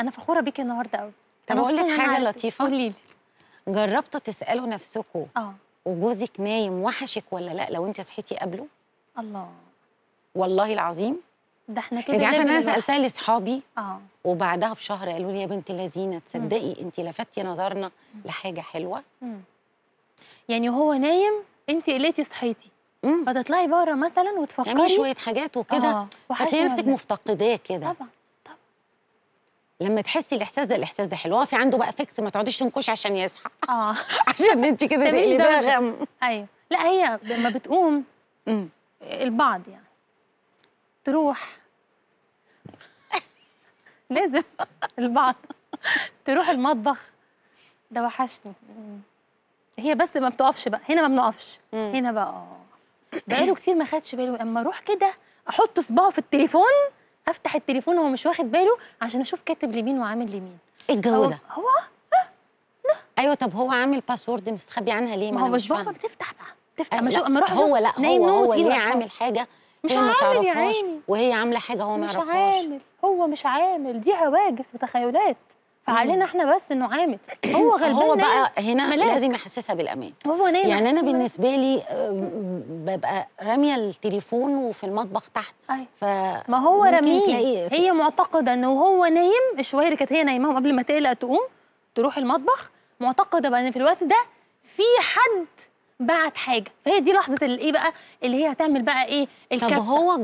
انا فخوره بيكي النهارده قوي طب اقول لك حاجه لطيفه قولي لي جربتوا تسالوا نفسكم اه وجوزك نايم وحشك ولا لا لو انت صحيتي قبله الله والله العظيم ده احنا كده انت عارفه ان انا سالتها لاصحابي اه وبعدها بشهر قالوا لي يا بنت لذينه تصدقي انت لفتي نظرنا لحاجه حلوه مم. يعني هو نايم انت قلتي صحيتي فتطلعي بره مثلا وتفكري تعملي شويه حاجات وكده آه. هتلاقي نفسك مفتقداه كده طبعا لما تحسي الاحساس ده الاحساس ده حلو اقفي عنده بقى فيكس ما تقعديش تنكشي عشان يصحى اه عشان انت كده تقلي غم ايوه لا هي لما بتقوم البعض يعني تروح لازم البعض تروح المطبخ ده وحشني هي بس ما بتقفش بقى هنا ما بنقفش هنا بقى اه بقاله كتير ما خدش باله اما اروح كده احط صباعه في التليفون افتح التليفون وهو مش واخد باله عشان اشوف كاتب لمين وعامل لمين ايه الجو ده هو لا. ايوه طب هو عامل باسورد مستخبي عنها ليه ما هو مش بابا بتفتح بقى تفتح ما اما اروح هو لا هو هو ليه عامل حاجه مش عامل ما تعرفهاش وهي عامله حاجه هو ما يعرفهاش مش عامل هو مش عامل دي هواجس وتخيلات فعلينا احنا بس انه عامل هو غلبان هو بقى هنا ملاك. لازم يحسسها بالامان هو نايم يعني انا بالنسبه لي ببقى راميه التليفون وفي المطبخ تحت أي. أيوة. ف ما هو راميه هي معتقده انه هو نايم الشويه اللي كانت هي نايمه قبل ما تقلق تقوم تروح المطبخ معتقده بقى ان في الوقت ده في حد بعت حاجه فهي دي لحظه الايه بقى اللي هي هتعمل بقى ايه الكبسه طب هو